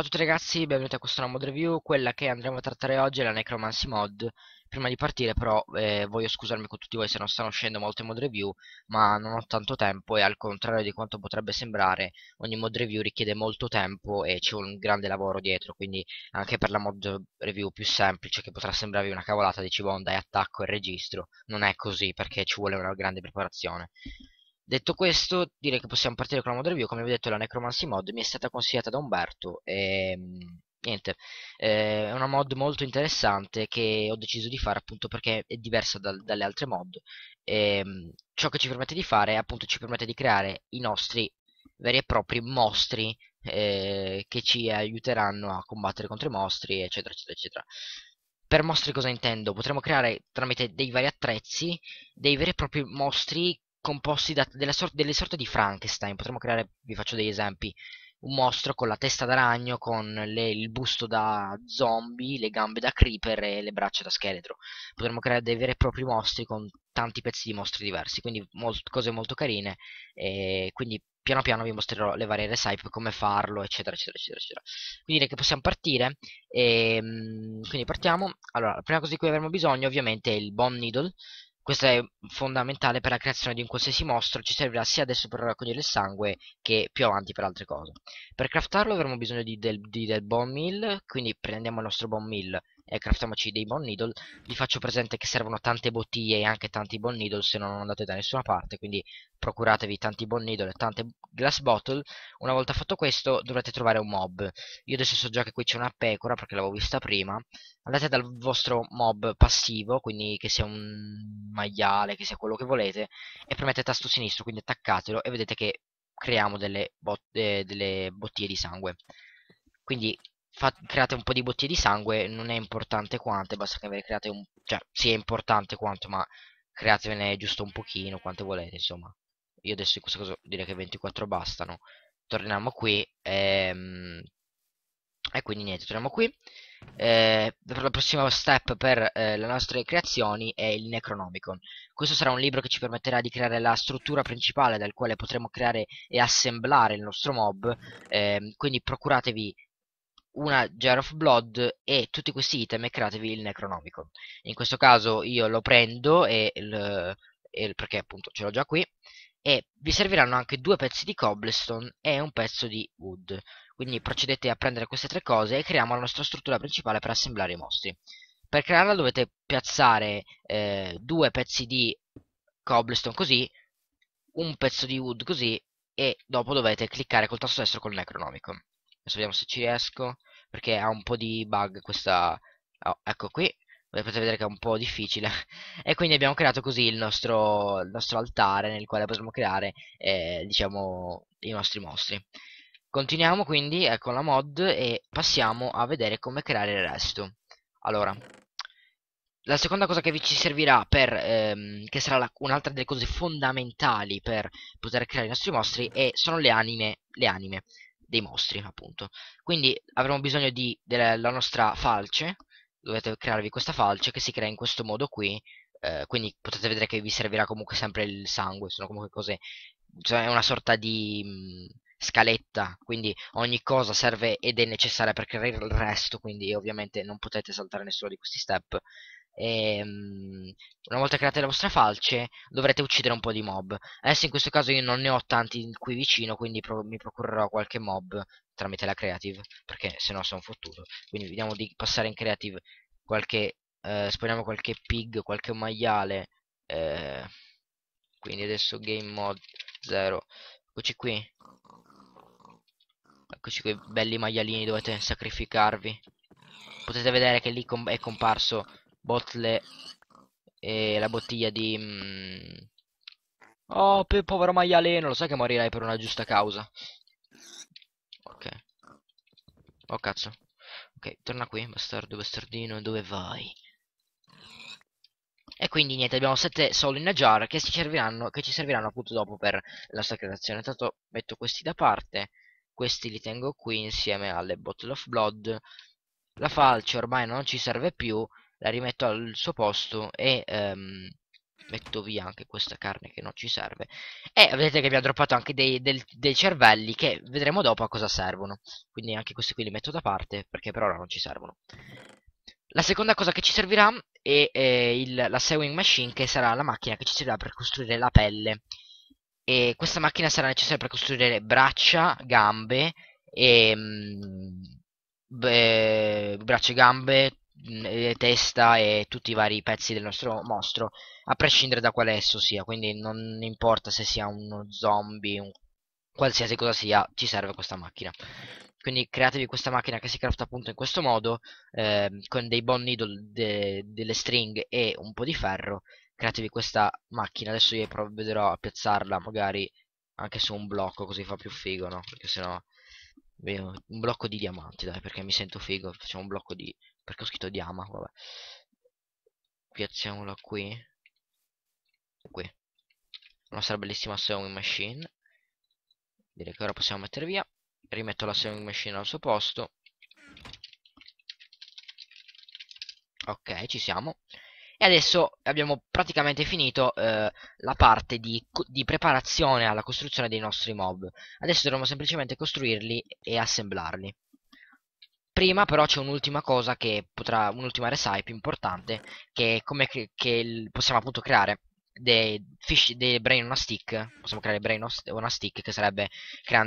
Ciao a tutti ragazzi, benvenuti a questa nuova mod review, quella che andremo a trattare oggi è la Necromancy mod. Prima di partire però eh, voglio scusarmi con tutti voi se non stanno uscendo molte mod review, ma non ho tanto tempo e al contrario di quanto potrebbe sembrare, ogni mod review richiede molto tempo e c'è un grande lavoro dietro, quindi anche per la mod review più semplice che potrà sembrarvi una cavolata, dici boh, dai attacco e registro, non è così perché ci vuole una grande preparazione. Detto questo, direi che possiamo partire con la mod review. Come vi ho detto, la Necromancy mod mi è stata consigliata da Umberto e ehm, niente, eh, è una mod molto interessante che ho deciso di fare appunto perché è diversa dal, dalle altre mod. E, ehm, ciò che ci permette di fare, appunto, ci permette di creare i nostri veri e propri mostri eh, che ci aiuteranno a combattere contro i mostri, eccetera, eccetera, eccetera. Per mostri cosa intendo? Potremmo creare tramite dei vari attrezzi dei veri e propri mostri composti da, sort delle sorte di Frankenstein. Potremmo creare, vi faccio degli esempi, un mostro con la testa da ragno, con le, il busto da zombie, le gambe da creeper e le braccia da scheletro. Potremmo creare dei veri e propri mostri con tanti pezzi di mostri diversi, quindi molt cose molto carine. E quindi piano piano vi mostrerò le varie recipe, come farlo, eccetera, eccetera, eccetera, eccetera. Quindi direi che possiamo partire. E, ehm, quindi partiamo. Allora, la prima cosa di cui avremo bisogno ovviamente è il bone needle, questo è fondamentale per la creazione di un qualsiasi mostro, ci servirà sia adesso per raccogliere il sangue che più avanti per altre cose. Per craftarlo avremo bisogno di del, di del bone meal, quindi prendiamo il nostro bone meal, e eh, craftiamoci dei bone needle, vi faccio presente che servono tante bottiglie e anche tanti bone needle se non andate da nessuna parte, quindi procuratevi tanti bone needle e tante glass bottle. Una volta fatto questo dovrete trovare un mob. Io adesso so già che qui c'è una pecora perché l'avevo vista prima. Andate dal vostro mob passivo, quindi che sia un maiale, che sia quello che volete, e premete tasto sinistro, quindi attaccatelo e vedete che creiamo delle, bot eh, delle bottiglie di sangue. Quindi create un po' di bottiglie di sangue, non è importante quante, basta che ve ne create un... cioè, sì è importante quanto, ma createvene giusto un pochino, quante volete, insomma. Io adesso in questo caso direi che 24 bastano. Torniamo qui, ehm... E quindi niente, torniamo qui. Eh, per la prossima step per eh, le nostre creazioni è il Necronomicon. Questo sarà un libro che ci permetterà di creare la struttura principale dal quale potremo creare e assemblare il nostro mob. Eh, quindi procuratevi una Jar of Blood e tutti questi item e createvi il Necronomicon. In questo caso io lo prendo e, il, e il, perché appunto ce l'ho già qui e vi serviranno anche due pezzi di cobblestone e un pezzo di wood. Quindi procedete a prendere queste tre cose e creiamo la nostra struttura principale per assemblare i mostri. Per crearla dovete piazzare eh, due pezzi di cobblestone così, un pezzo di wood così e dopo dovete cliccare col tasto destro col Necronomicon adesso vediamo se ci riesco perché ha un po' di bug questa oh, ecco qui potete vedere che è un po' difficile e quindi abbiamo creato così il nostro, il nostro altare nel quale possiamo creare eh, diciamo i nostri mostri continuiamo quindi eh, con la mod e passiamo a vedere come creare il resto allora la seconda cosa che vi ci servirà per, ehm, che sarà un'altra delle cose fondamentali per poter creare i nostri mostri e sono le anime, le anime dei mostri, appunto. Quindi avremo bisogno di, della nostra falce, dovete crearvi questa falce che si crea in questo modo qui, eh, quindi potete vedere che vi servirà comunque sempre il sangue, sono comunque cose, cioè una sorta di mh, mm, scaletta, quindi ogni cosa serve ed è necessaria per creare il resto, quindi ovviamente non potete saltare nessuno di questi step, e ehm, una volta create la vostra falce dovrete uccidere un po' di mob adesso in questo caso io non ne ho tanti qui vicino quindi pro mi procurerò qualche mob tramite la creative perché se no sono fottuto quindi vediamo di passare in creative qualche eh, spawniamo qualche pig qualche maiale eh, quindi adesso game mod 0 eccoci qui eccoci qui belli maialini dovete sacrificarvi potete vedere che lì com è comparso botle e la bottiglia di... Mm, oh, povero maialeno, lo sai che morirai per una giusta causa. Ok. Oh, cazzo. Ok, torna qui, bastardo, bastardino, dove vai? E quindi niente, abbiamo sette soul in a jar che, ci serviranno, che ci serviranno appunto dopo per la nostra creazione. Intanto metto questi da parte, questi li tengo qui insieme alle Bottle of Blood. La falce ormai non ci serve più, la rimetto al suo posto e um, metto via anche questa carne che non ci serve e vedete che abbiamo droppato anche dei, del, dei, cervelli che vedremo dopo a cosa servono quindi anche questi qui li metto da parte perché per ora non ci servono la seconda cosa che ci servirà è, è il, la sewing machine che sarà la macchina che ci servirà per costruire la pelle e questa macchina sarà necessaria per costruire braccia, gambe e ehm, mh, braccia e gambe, testa e tutti i vari pezzi del nostro mostro a prescindere da quale esso sia quindi non importa se sia uno zombie un qualsiasi cosa sia ci serve questa macchina quindi createvi questa macchina che si crafta appunto in questo modo eh, con dei bon needle de delle stringhe e un po' di ferro createvi questa macchina adesso io provvederò a piazzarla magari anche su un blocco così fa più figo no perché sennò un blocco di diamanti dai perché mi sento figo facciamo un blocco di perché ho scritto di ama vabbè piazziamola qui qui la nostra bellissima sewing machine direi che ora possiamo mettere via rimetto la sewing machine al suo posto ok ci siamo e adesso abbiamo praticamente finito eh, la parte di, di, preparazione alla costruzione dei nostri mob adesso dovremo semplicemente costruirli e assemblarli Prima però c'è un'ultima cosa che potrà, un'ultima resa più importante, che è come che, che possiamo appunto creare dei, fish, dei brain on a stick, possiamo creare brain on a stick che sarebbe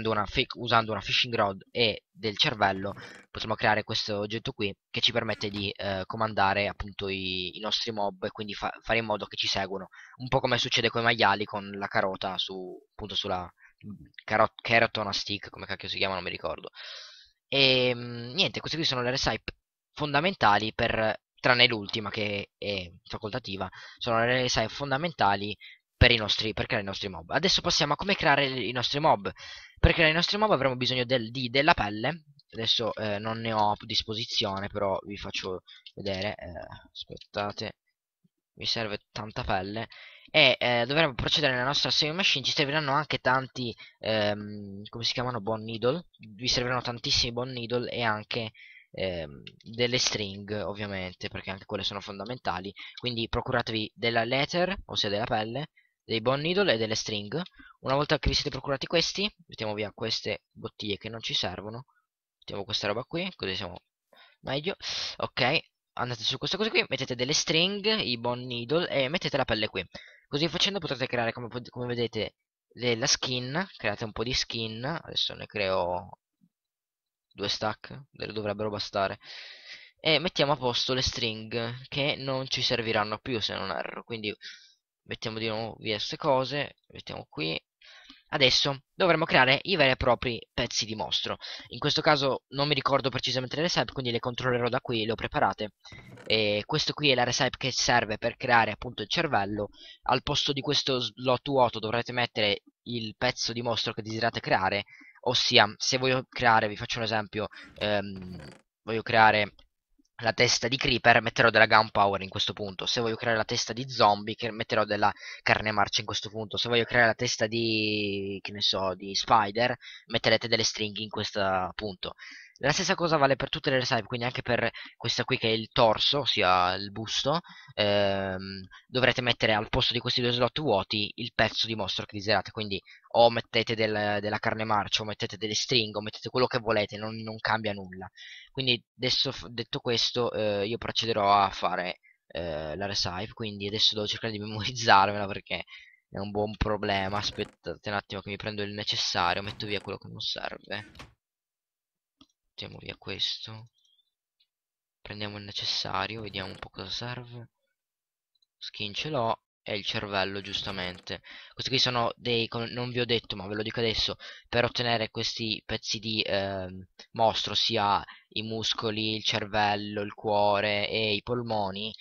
una, usando una fishing rod e del cervello, potremmo creare questo oggetto qui che ci permette di eh, comandare appunto i, i, nostri mob e quindi fa fare in modo che ci seguano, un po' come succede con i maiali con la carota su, appunto sulla carot, carrot on a stick, come cacchio si chiama non mi ricordo. E ehm, niente, queste qui sono le RSI fondamentali per, tranne l'ultima che è facoltativa, sono le RSI fondamentali per, nostri, per, creare i nostri mob. Adesso passiamo a come creare i nostri mob. Per creare i nostri mob avremo bisogno del, di, della pelle, adesso eh, non ne ho a disposizione, però vi faccio vedere, eh, aspettate, mi serve tanta pelle e eh, dovremo procedere nella nostra save machine ci serviranno anche tanti ehm, come si chiamano bone needle vi serviranno tantissimi bone needle e anche ehm, delle string ovviamente perché anche quelle sono fondamentali quindi procuratevi della letter ossia della pelle dei bone needle e delle string una volta che vi siete procurati questi mettiamo via queste bottiglie che non ci servono mettiamo questa roba qui così siamo meglio ok andate su questa cosa qui mettete delle string i bone needle e mettete la pelle qui Così facendo potrete creare, come, come vedete, le, la skin, create un po' di skin, adesso ne creo due stack, dovrebbero bastare, e mettiamo a posto le string che non ci serviranno più se non erro, quindi mettiamo di nuovo via queste cose, mettiamo qui, Adesso dovremo creare i veri e propri pezzi di mostro. In questo caso non mi ricordo precisamente le recipe, quindi le controllerò da qui, le ho preparate. E questo qui è la recipe che serve per creare appunto il cervello. Al posto di questo slot vuoto dovrete mettere il pezzo di mostro che desiderate creare. Ossia, se voglio creare, vi faccio un esempio, ehm, voglio creare la testa di creeper metterò della gunpowder in questo punto se voglio creare la testa di zombie metterò della carne marcia in questo punto se voglio creare la testa di che ne so di spider metterete delle stringhe in questo punto la stessa cosa vale per tutte le recipe, quindi anche per questa qui che è il torso, ossia il busto, ehm, dovrete mettere al posto di questi due slot vuoti il pezzo di mostro che desiderate, quindi o mettete del, della carne marcia, o mettete delle stringhe, o mettete quello che volete, non, non cambia nulla. Quindi adesso, detto questo, eh, io procederò a fare eh, la recipe, quindi adesso devo cercare di memorizzarmela perché è un buon problema. Aspettate un attimo che mi prendo il necessario, metto via quello che non serve. Mettiamo via questo. Prendiamo il necessario, vediamo un po' cosa serve. Skin ce l'ho e il cervello giustamente. Questi qui sono dei, non vi ho detto ma ve lo dico adesso, per ottenere questi pezzi di eh, mostro, sia i muscoli, il cervello, il cuore e i polmoni,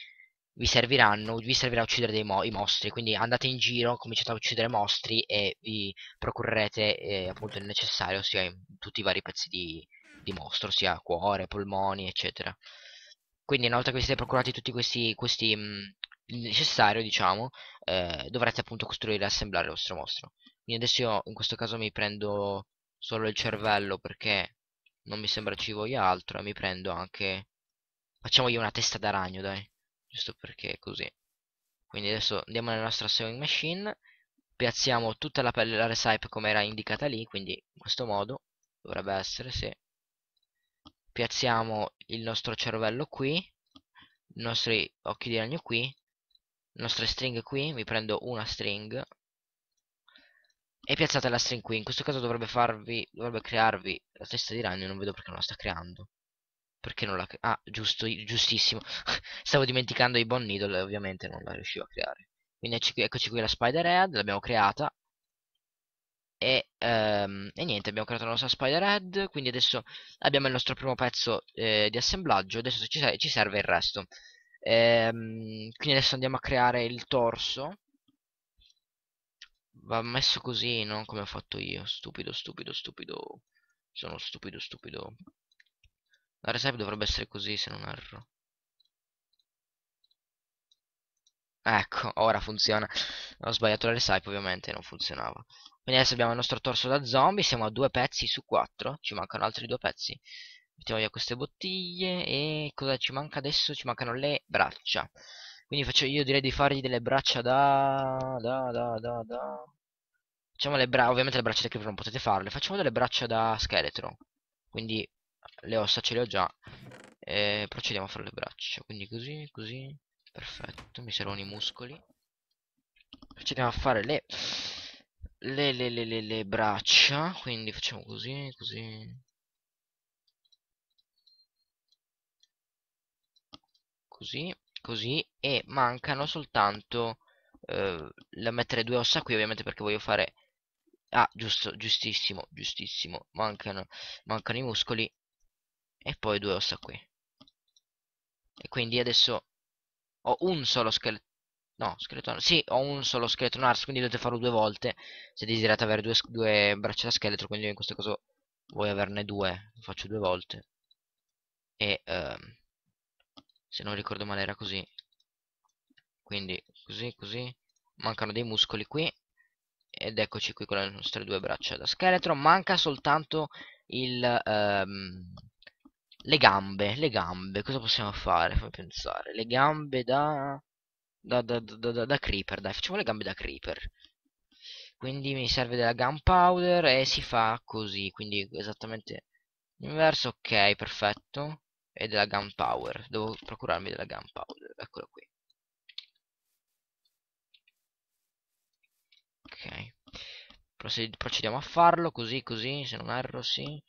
vi serviranno, vi servirà uccidere mo i mostri, quindi andate in giro, cominciate a uccidere mostri e vi procurerete eh, appunto il necessario, ossia tutti i vari pezzi di di mostro, sia cuore, polmoni, eccetera. Quindi una volta che vi siete procurati tutti questi, questi mh, mm, il necessario, diciamo, eh, dovrete appunto costruire e assemblare il vostro mostro. Quindi adesso io in questo caso mi prendo solo il cervello perché non mi sembra ci voglia altro e mi prendo anche... Facciamogli una testa da ragno, dai. Giusto perché è così. Quindi adesso andiamo nella nostra sewing machine, piazziamo tutta la pelle della recipe come era indicata lì, quindi in questo modo dovrebbe essere, se piazziamo il nostro cervello qui, i nostri occhi di ragno qui, le nostre stringhe qui, mi prendo una string e piazzate la string qui, in questo caso dovrebbe farvi, dovrebbe crearvi la testa di ragno, non vedo perché non la sta creando perché non la ah giusto, giustissimo stavo dimenticando i Bon Needle ovviamente non la riuscivo a creare quindi eccoci qui, eccoci qui la Spider Head l'abbiamo creata e, um, e, niente, abbiamo creato la nostra Spider-Head, quindi adesso abbiamo il nostro primo pezzo eh, di assemblaggio, adesso ci, ci serve il resto. Ehm, quindi adesso andiamo a creare il torso. Va messo così, non come ho fatto io. Stupido, stupido, stupido. Sono stupido, stupido. La recipe dovrebbe essere così, se non erro. Ecco, ora funziona. Ho sbagliato la recipe, ovviamente non funzionava. Quindi adesso abbiamo il nostro torso da zombie, siamo a due pezzi su quattro, ci mancano altri due pezzi. Mettiamo via queste bottiglie e cosa ci manca adesso? Ci mancano le braccia. Quindi faccio, io direi di fargli delle braccia da... da da da da... Facciamo le braccia, ovviamente le braccia da creeper non potete farle, facciamo delle braccia da scheletro. Quindi le ossa ce le ho già. E procediamo a fare le braccia, quindi così, così, perfetto, mi servono i muscoli. Procediamo a fare le le, le, le, le braccia quindi facciamo così così così così e mancano soltanto eh, la mettere due ossa qui ovviamente perché voglio fare ah giusto giustissimo giustissimo mancano mancano i muscoli e poi due ossa qui e quindi adesso ho un solo scheletro No, scheletro Sì, ho un solo scheletro arso, quindi dovete farlo due volte. Se desiderate avere due, due braccia da scheletro, quindi in questo caso vuoi averne due. Lo faccio due volte. E ehm, se non ricordo male era così. Quindi così, così. Mancano dei muscoli qui. Ed eccoci qui con le nostre due braccia da scheletro. Manca soltanto il... Ehm, le gambe, le gambe, cosa possiamo fare? Fammi pensare. Le gambe da da, da, da, da creeper, dai, facciamo le gambe da creeper. Quindi mi serve della gunpowder e si fa così, quindi esattamente l'inverso, ok, perfetto. E della gunpowder, devo procurarmi della gunpowder, eccolo qui. Ok, procediamo a farlo, così, così, se non erro, sì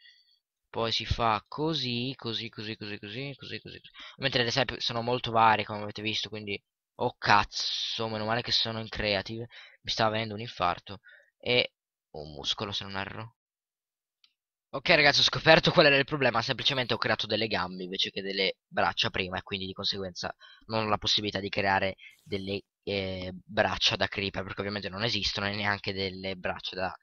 poi si fa così, così, così, così, così, così, così. Mentre le seppe sono molto varie come avete visto, quindi Oh cazzo, meno male che sono in creative. Mi stava venendo un infarto. E un muscolo, se non erro. Ok ragazzi, ho scoperto qual era il problema. Semplicemente ho creato delle gambe invece che delle braccia prima. E quindi di conseguenza non ho la possibilità di creare delle eh, braccia da creeper. Perché ovviamente non esistono e neanche delle braccia da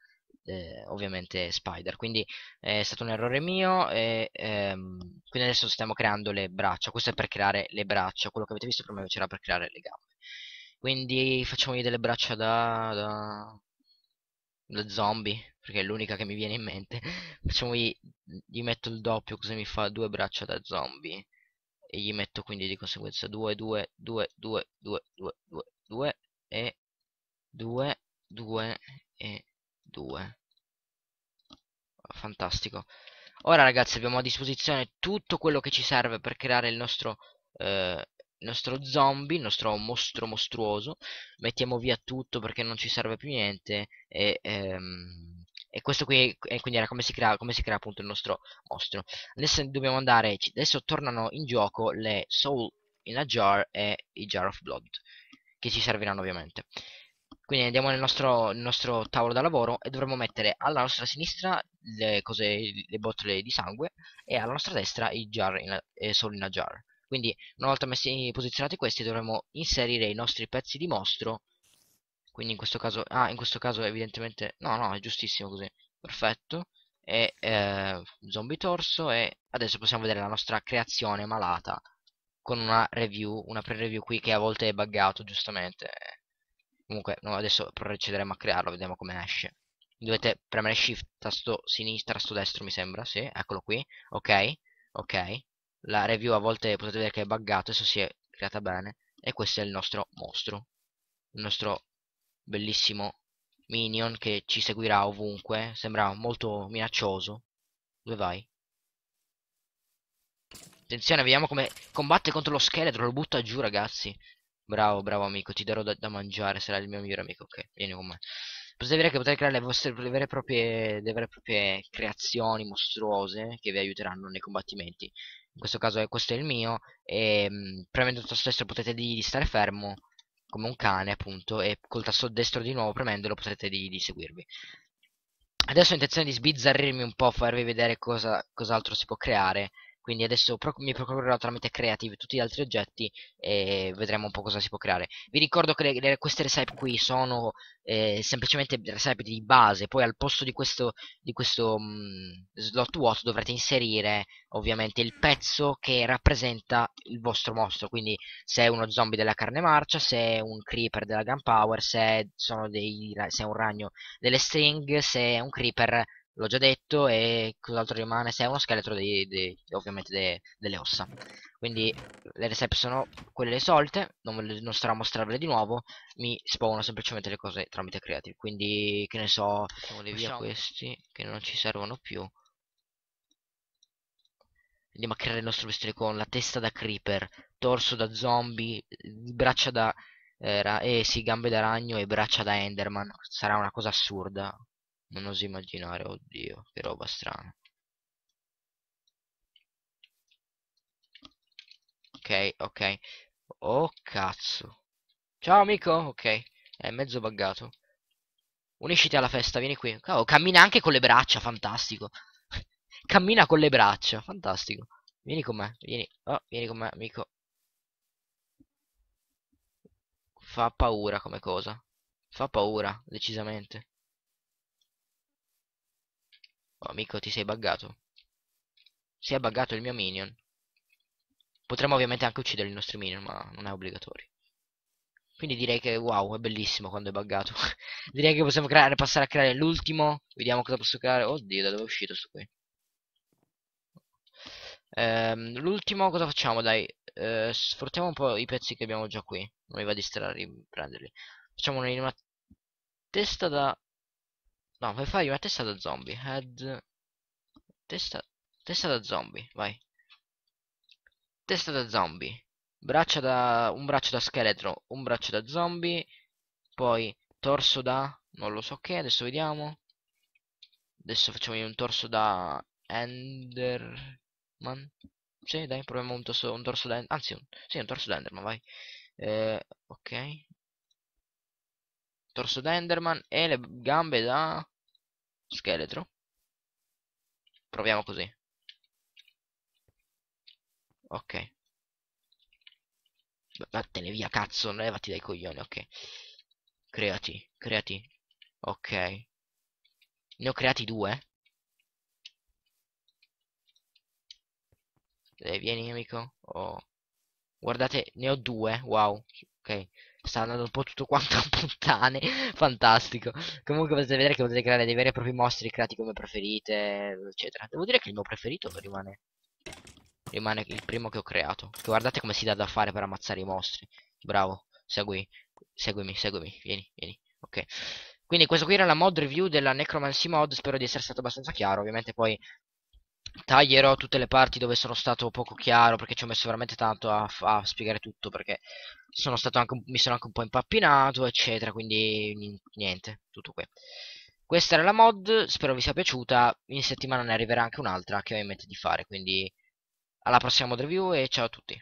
eh, ovviamente Spider. Quindi eh, è stato un errore mio e ehm, quindi adesso stiamo creando le braccia. Questo è per creare le braccia, quello che avete visto prima c'era per creare le gambe. Quindi facciamogli delle braccia da, da, da zombie, perché è l'unica che mi viene in mente. facciamogli, gli metto il doppio così mi fa due braccia da zombie. E gli metto quindi di conseguenza 2, 2, 2, 2, 2, 2, 2, 2 e 2, 2, fantastico ora ragazzi abbiamo a disposizione tutto quello che ci serve per creare il nostro eh, il nostro zombie, il nostro mostro mostruoso mettiamo via tutto perché non ci serve più niente e, ehm, e questo qui e quindi era come si, crea, come si crea appunto il nostro mostro adesso dobbiamo andare adesso tornano in gioco le soul in a jar e i jar of blood che ci serviranno ovviamente quindi andiamo nel nostro, nel nostro tavolo da lavoro e dovremo mettere alla nostra sinistra le, cose, le bottole di sangue e alla nostra destra i jar in, eh, solo in a jar. Quindi una volta messi, posizionati questi dovremo inserire i nostri pezzi di mostro. Quindi in questo caso, ah, in questo caso evidentemente, no, no, è giustissimo così, perfetto. E eh, zombie torso e adesso possiamo vedere la nostra creazione malata con una review, una pre-review qui che a volte è buggato giustamente. Comunque, no, adesso procederemo a crearlo, vediamo come esce dovete premere shift tasto sinistra tasto destro mi sembra sì eccolo qui ok ok la review a volte potete vedere che è buggato adesso si è creata bene e questo è il nostro mostro il nostro bellissimo minion che ci seguirà ovunque sembra molto minaccioso dove vai? attenzione vediamo come combatte contro lo scheletro lo butta giù ragazzi bravo bravo amico ti darò da, da mangiare sarà il mio migliore amico ok vieni con me Potete vedere che potete creare le vostre le vere, e proprie, le vere e proprie creazioni mostruose che vi aiuteranno nei combattimenti. In questo caso è, questo è il mio e mh, mm, premendo il tasto destro potete di, di, stare fermo come un cane appunto e col tasto destro di nuovo premendolo potete di, di seguirvi. Adesso ho intenzione di sbizzarrirmi un po', farvi vedere cosa cos'altro si può creare quindi adesso pro mi procurerò tramite creative tutti gli altri oggetti e vedremo un po' cosa si può creare vi ricordo che le, le, queste recipe qui sono eh, semplicemente recipe di base poi al posto di questo, di questo mh, mm, slot vuoto dovrete inserire ovviamente il pezzo che rappresenta il vostro mostro quindi se è uno zombie della carne marcia se è un creeper della gunpowder se, sono dei, se è un ragno delle stringhe se è un creeper l'ho già detto e cos'altro rimane se è uno scheletro dei, dei, ovviamente dei, delle ossa quindi le recipe sono quelle solite non, non starò a mostrarle di nuovo mi spawnano semplicemente le cose tramite creative quindi che ne so Facciamoli via questi che non ci servono più andiamo a creare il nostro vestito con la testa da creeper torso da zombie braccia da eh, e eh, sì gambe da ragno e braccia da enderman sarà una cosa assurda non oso immaginare, oddio, che roba strana. Ok, ok. Oh cazzo. Ciao amico, ok. È mezzo buggato. Unisciti alla festa, vieni qui. Cavolo, cammina anche con le braccia, fantastico. cammina con le braccia, fantastico. Vieni con me, vieni. Oh, vieni con me, amico. Fa paura come cosa. Fa paura, decisamente. Oh, amico, ti sei buggato. Si è buggato il mio minion. Potremmo ovviamente anche uccidere il nostro minion, ma non è obbligatorio. Quindi direi che wow, è bellissimo quando è buggato. direi che possiamo creare, passare a creare l'ultimo. Vediamo cosa posso creare. Oddio, da dove è uscito sto qui? Ehm, l'ultimo cosa facciamo? Dai, eh, sfruttiamo un po' i pezzi che abbiamo già qui. Non mi va di strarri prenderli. Facciamo una testa da No, puoi fare una testa da zombie. Head. Testa. Testa da zombie, vai. Testa da zombie. Braccia da. un braccio da scheletro, un braccio da zombie. Poi torso da. non lo so che, adesso vediamo. Adesso facciamo un torso da. Enderman. Sì, dai, proviamo un torso, un torso da. anzi, un, sì, un torso da Enderman, vai. Eh, ok, torso da Enderman e le gambe da scheletro. Proviamo così. Ok. Vattene via, cazzo, non levati dai coglioni, ok. Creati, creati. Ok. Ne ho creati due. Dai, eh, vieni, amico. Oh. Guardate, ne ho due, wow. Ok sta andando un po' tutto quanto a puttane fantastico comunque potete vedere che potete creare dei veri e propri mostri creati come preferite eccetera devo dire che il mio preferito rimane rimane il primo che ho creato guardate come si dà da fare per ammazzare i mostri bravo segui seguimi seguimi vieni vieni ok quindi questo qui era la mod review della necromancy mod spero di essere stato abbastanza chiaro ovviamente poi taglierò tutte le parti dove sono stato poco chiaro perché ci ho messo veramente tanto a, a spiegare tutto perché sono stato anche, mi sono anche un po' impappinato, eccetera, quindi niente, tutto qui. Questa era la mod, spero vi sia piaciuta, in settimana ne arriverà anche un'altra che ho in mente di fare, quindi alla prossima mod review e ciao a tutti.